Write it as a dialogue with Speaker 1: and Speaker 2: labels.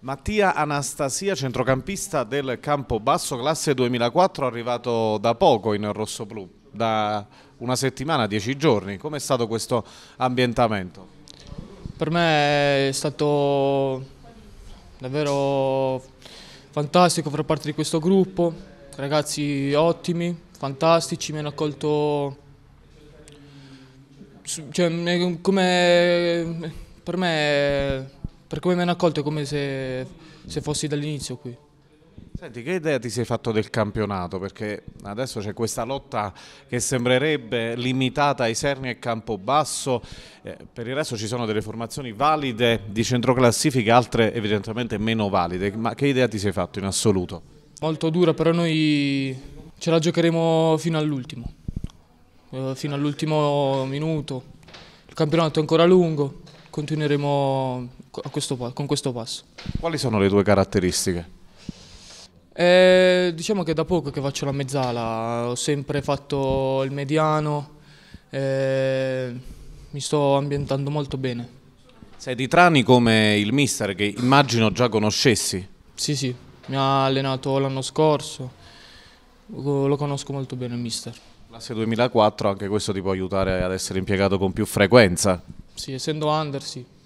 Speaker 1: Mattia Anastasia, centrocampista del Campobasso, classe 2004, arrivato da poco in rosso-blu, da una settimana, dieci giorni. Com'è stato questo ambientamento?
Speaker 2: Per me è stato davvero fantastico far parte di questo gruppo, ragazzi ottimi, fantastici, mi hanno accolto cioè, come per me per come mi hanno accolto è come se, se fossi dall'inizio qui.
Speaker 1: Senti, che idea ti sei fatto del campionato? Perché adesso c'è questa lotta che sembrerebbe limitata ai Serni e Campobasso, eh, per il resto ci sono delle formazioni valide di centroclassifica, altre evidentemente meno valide, ma che idea ti sei fatto in assoluto?
Speaker 2: Molto dura, però noi ce la giocheremo fino all'ultimo, eh, fino all'ultimo minuto, il campionato è ancora lungo, continueremo questo, con questo passo.
Speaker 1: Quali sono le tue caratteristiche?
Speaker 2: Eh, diciamo che da poco che faccio la mezzala, ho sempre fatto il mediano, eh, mi sto ambientando molto bene.
Speaker 1: Sei di Trani come il mister che immagino già conoscessi?
Speaker 2: Sì, sì, mi ha allenato l'anno scorso, lo conosco molto bene il mister.
Speaker 1: Classe 2004, anche questo ti può aiutare ad essere impiegato con più frequenza?
Speaker 2: Sì, essendo under sì.